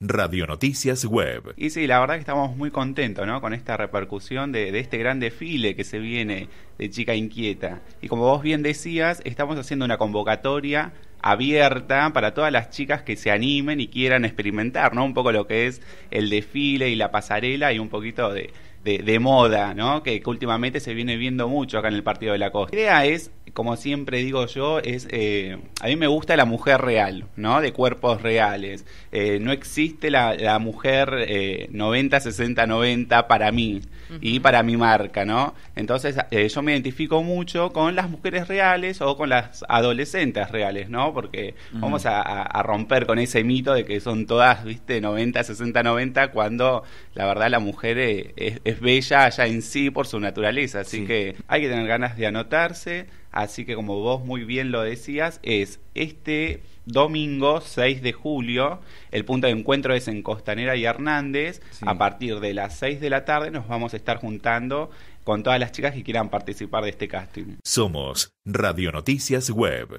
Radio Noticias Web. Y sí, la verdad que estamos muy contentos ¿no? con esta repercusión de, este gran desfile que se viene de Chica Inquieta. Y como vos bien decías, estamos haciendo una convocatoria abierta para todas las chicas que se animen y quieran experimentar, ¿no? Un poco lo que es el desfile y la pasarela y un poquito de, de, moda, ¿no? Que, que, últimamente se viene viendo mucho acá en el Partido de la Costa. La idea es como siempre digo yo, es eh, a mí me gusta la mujer real, ¿no? De cuerpos reales. Eh, no existe la, mujer eh, 90, 60, 90 para mí y para mi marca, ¿no? Entonces eh, yo me identifico mucho con las mujeres reales o con las adolescentes reales, ¿no? Porque vamos a, romper con ese mito de que son todas, viste, 90, 60, 90, cuando la verdad la mujer eh, es, bella ya en sí por su naturaleza. Así que hay que tener ganas de anotarse Así que como vos muy bien lo decías, es este domingo 6 de julio, el punto de encuentro es en Costanera y Hernández, a partir de las 6 de la tarde nos vamos a estar juntando con todas las chicas que quieran participar de este casting. Somos Radio Noticias Web.